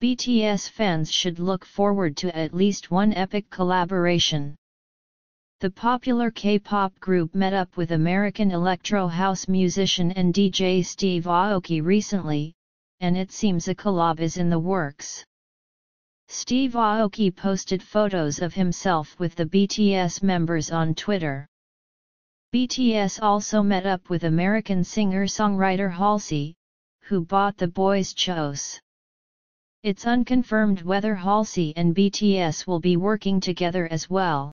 BTS fans should look forward to at least one epic collaboration. The popular K-pop group met up with American electro house musician and DJ Steve Aoki recently, and it seems a collab is in the works. Steve Aoki posted photos of himself with the BTS members on Twitter. BTS also met up with American singer-songwriter Halsey, who bought the boys' chose. It's unconfirmed whether Halsey and BTS will be working together as well.